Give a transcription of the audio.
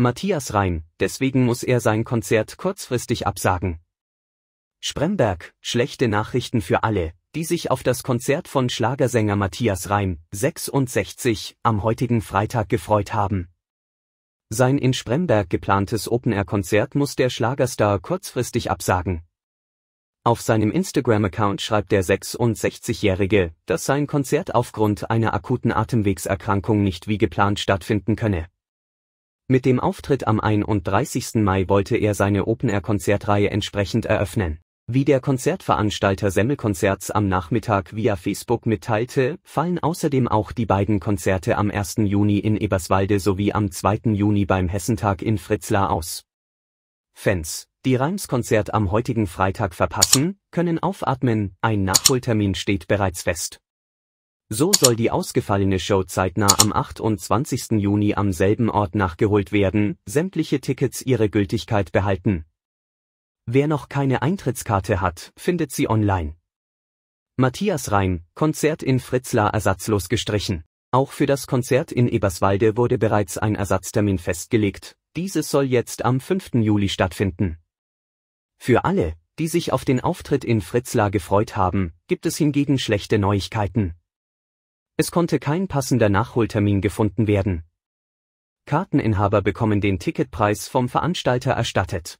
Matthias Rein, deswegen muss er sein Konzert kurzfristig absagen. Spremberg, schlechte Nachrichten für alle, die sich auf das Konzert von Schlagersänger Matthias Reim, 66, am heutigen Freitag gefreut haben. Sein in Spremberg geplantes Open-Air-Konzert muss der Schlagerstar kurzfristig absagen. Auf seinem Instagram-Account schreibt der 66-Jährige, dass sein Konzert aufgrund einer akuten Atemwegserkrankung nicht wie geplant stattfinden könne. Mit dem Auftritt am 31. Mai wollte er seine Open-Air-Konzertreihe entsprechend eröffnen. Wie der Konzertveranstalter Semmelkonzerts am Nachmittag via Facebook mitteilte, fallen außerdem auch die beiden Konzerte am 1. Juni in Eberswalde sowie am 2. Juni beim Hessentag in Fritzlar aus. Fans, die Reims-Konzert am heutigen Freitag verpassen, können aufatmen, ein Nachholtermin steht bereits fest. So soll die ausgefallene Show zeitnah am 28. Juni am selben Ort nachgeholt werden, sämtliche Tickets ihre Gültigkeit behalten. Wer noch keine Eintrittskarte hat, findet sie online. Matthias Rhein, Konzert in Fritzlar ersatzlos gestrichen. Auch für das Konzert in Eberswalde wurde bereits ein Ersatztermin festgelegt, dieses soll jetzt am 5. Juli stattfinden. Für alle, die sich auf den Auftritt in Fritzlar gefreut haben, gibt es hingegen schlechte Neuigkeiten. Es konnte kein passender Nachholtermin gefunden werden. Karteninhaber bekommen den Ticketpreis vom Veranstalter erstattet.